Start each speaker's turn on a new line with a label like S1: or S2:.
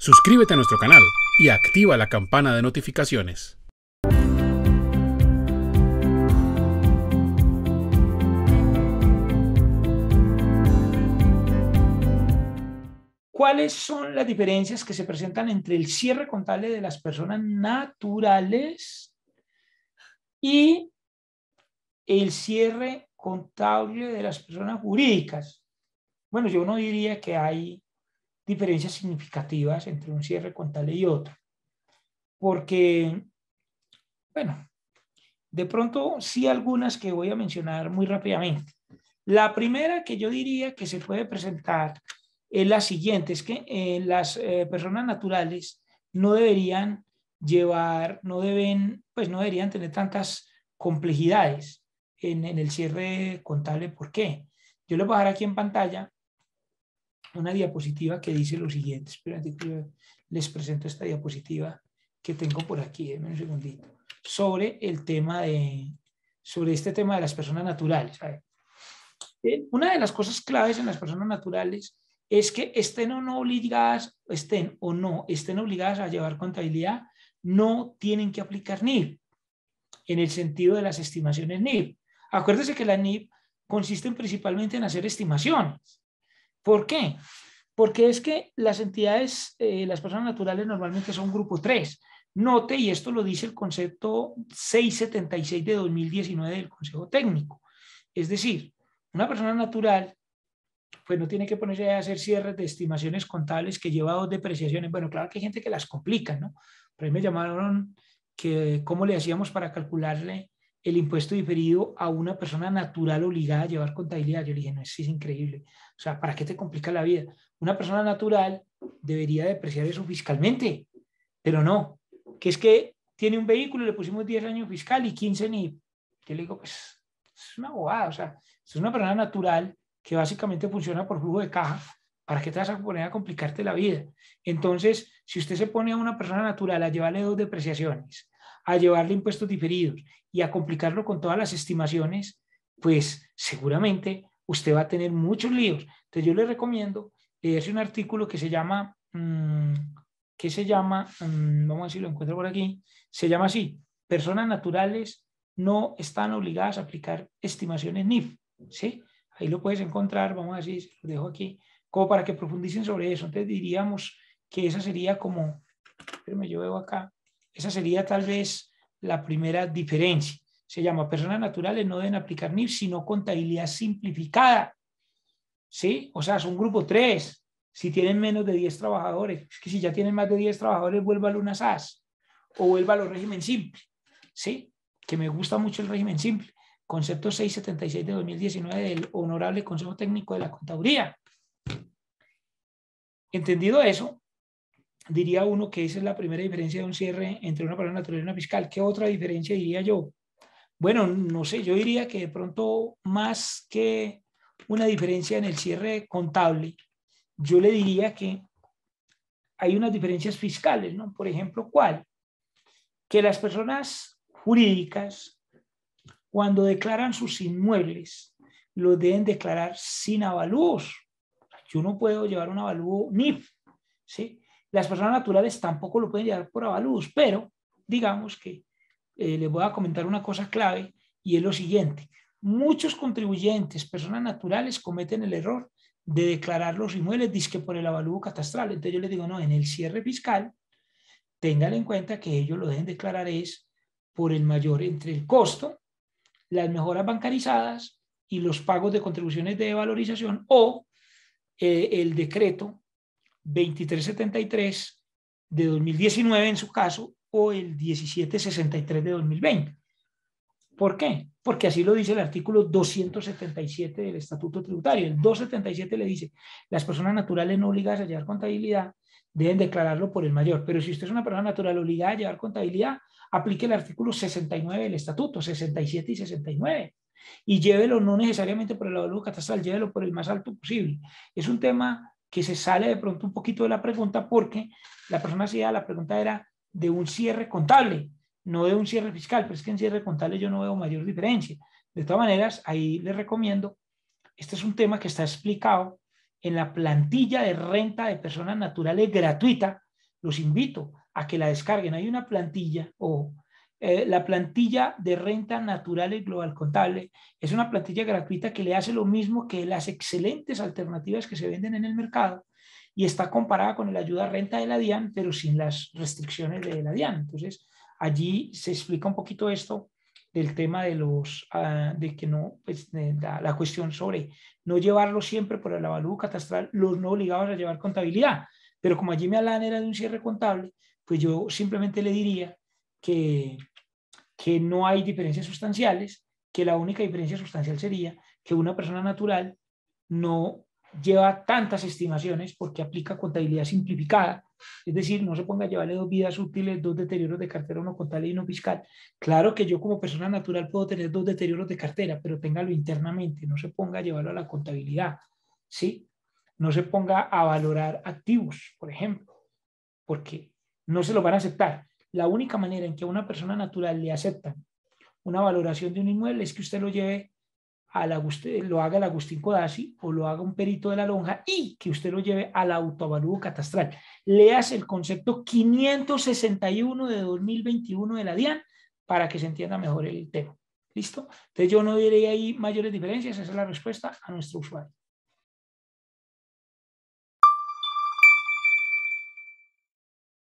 S1: Suscríbete a nuestro canal y activa la campana de notificaciones. ¿Cuáles son las diferencias que se presentan entre el cierre contable de las personas naturales y el cierre contable de las personas jurídicas? Bueno, yo no diría que hay diferencias significativas entre un cierre contable y otro. Porque, bueno, de pronto sí algunas que voy a mencionar muy rápidamente. La primera que yo diría que se puede presentar es la siguiente, es que eh, las eh, personas naturales no deberían llevar, no deben, pues no deberían tener tantas complejidades en, en el cierre contable. ¿Por qué? Yo les voy a dejar aquí en pantalla una diapositiva que dice lo siguiente. Pero que les presento esta diapositiva que tengo por aquí, en un segundito. Sobre el tema de, sobre este tema de las personas naturales. Una de las cosas claves en las personas naturales es que estén o no obligadas, estén o no, estén obligadas a llevar contabilidad, no tienen que aplicar NIP en el sentido de las estimaciones NIP. Acuérdese que la NIP consisten principalmente en hacer estimaciones. ¿Por qué? Porque es que las entidades, eh, las personas naturales normalmente son grupo 3. Note, y esto lo dice el concepto 676 de 2019 del Consejo Técnico. Es decir, una persona natural pues no tiene que ponerse a hacer cierres de estimaciones contables que lleva dos depreciaciones. Bueno, claro que hay gente que las complica, ¿no? Por ahí me llamaron que cómo le hacíamos para calcularle el impuesto diferido a una persona natural obligada a llevar contabilidad. Yo le dije, no, eso es increíble. O sea, ¿para qué te complica la vida? Una persona natural debería depreciar eso fiscalmente, pero no. Que es que tiene un vehículo, le pusimos 10 años fiscal y 15 ni... Yo le digo, pues, es una bobada. O sea, es una persona natural que básicamente funciona por flujo de caja. ¿Para qué te vas a poner a complicarte la vida? Entonces, si usted se pone a una persona natural a llevarle dos depreciaciones, a llevarle impuestos diferidos y a complicarlo con todas las estimaciones, pues seguramente usted va a tener muchos líos. Entonces yo le recomiendo leerse un artículo que se llama, mm, que se llama, mm, vamos a ver si lo encuentro por aquí, se llama así, personas naturales no están obligadas a aplicar estimaciones NIF, ¿sí? Ahí lo puedes encontrar, vamos a decir, lo dejo aquí, como para que profundicen sobre eso. Entonces diríamos que esa sería como, espérame, yo veo acá, esa sería tal vez la primera diferencia. Se llama personas naturales, no deben aplicar NIF, sino contabilidad simplificada. ¿Sí? O sea, es un grupo 3. Si tienen menos de 10 trabajadores, es que si ya tienen más de 10 trabajadores, vuelva a una SAS o vuelva a los régimen simple. ¿Sí? Que me gusta mucho el régimen simple. Concepto 676 de 2019 del Honorable Consejo Técnico de la Contaduría. Entendido eso, diría uno que esa es la primera diferencia de un cierre entre una persona natural y una fiscal. ¿Qué otra diferencia diría yo? Bueno, no sé, yo diría que de pronto más que una diferencia en el cierre contable, yo le diría que hay unas diferencias fiscales, ¿no? Por ejemplo, ¿cuál? Que las personas jurídicas, cuando declaran sus inmuebles, los deben declarar sin avalúos. Yo no puedo llevar un avalúo NIF, ¿sí? Las personas naturales tampoco lo pueden llevar por avalúos, pero digamos que eh, les voy a comentar una cosa clave y es lo siguiente. Muchos contribuyentes, personas naturales, cometen el error de declarar los inmuebles disque por el avalúo catastral. Entonces yo les digo, no, en el cierre fiscal, tengan en cuenta que ellos lo deben declarar es por el mayor entre el costo, las mejoras bancarizadas y los pagos de contribuciones de valorización o eh, el decreto 2373 de 2019 en su caso o el 1763 de 2020. ¿Por qué? Porque así lo dice el artículo 277 del Estatuto Tributario. El 277 le dice, las personas naturales no obligadas a llevar contabilidad deben declararlo por el mayor. Pero si usted es una persona natural obligada a llevar contabilidad, aplique el artículo 69 del Estatuto, 67 y 69. Y llévelo no necesariamente por el valor catastral, llévelo por el más alto posible. Es un tema que se sale de pronto un poquito de la pregunta porque la persona hacía la pregunta era de un cierre contable, no de un cierre fiscal, pero es que en cierre contable yo no veo mayor diferencia. De todas maneras, ahí les recomiendo, este es un tema que está explicado en la plantilla de renta de personas naturales gratuita, los invito a que la descarguen. Hay una plantilla o... Eh, la plantilla de renta natural y global contable. Es una plantilla gratuita que le hace lo mismo que las excelentes alternativas que se venden en el mercado y está comparada con la ayuda renta de la DIAN, pero sin las restricciones de la DIAN. Entonces, allí se explica un poquito esto del tema de los, ah, de que no, pues, la, cuestión sobre no llevarlo siempre por el avalúo catastral, los no obligados a llevar contabilidad. Pero como allí me hablan era de un cierre contable, pues yo simplemente le diría que, no hay diferencias sustanciales, que la única diferencia sustancial sería que una persona natural no lleva tantas estimaciones porque aplica contabilidad simplificada, es decir, no se ponga a llevarle dos vidas útiles, dos deterioros de cartera, uno contable y uno fiscal. Claro que yo como persona natural puedo tener dos deterioros de cartera, pero téngalo internamente, no se ponga a llevarlo a la contabilidad, ¿sí? No se ponga a valorar activos, por ejemplo, porque no se lo van a aceptar la única manera en que a una persona natural le acepta una valoración de un inmueble es que usted lo lleve a lo haga el Agustín Codazzi o lo haga un perito de la lonja y que usted lo lleve al autoavalúo catastral. Leas el concepto 561 de 2021 de la DIAN para que se entienda mejor el tema. ¿Listo? Entonces yo no diré ahí mayores diferencias, esa es la respuesta a nuestro usuario.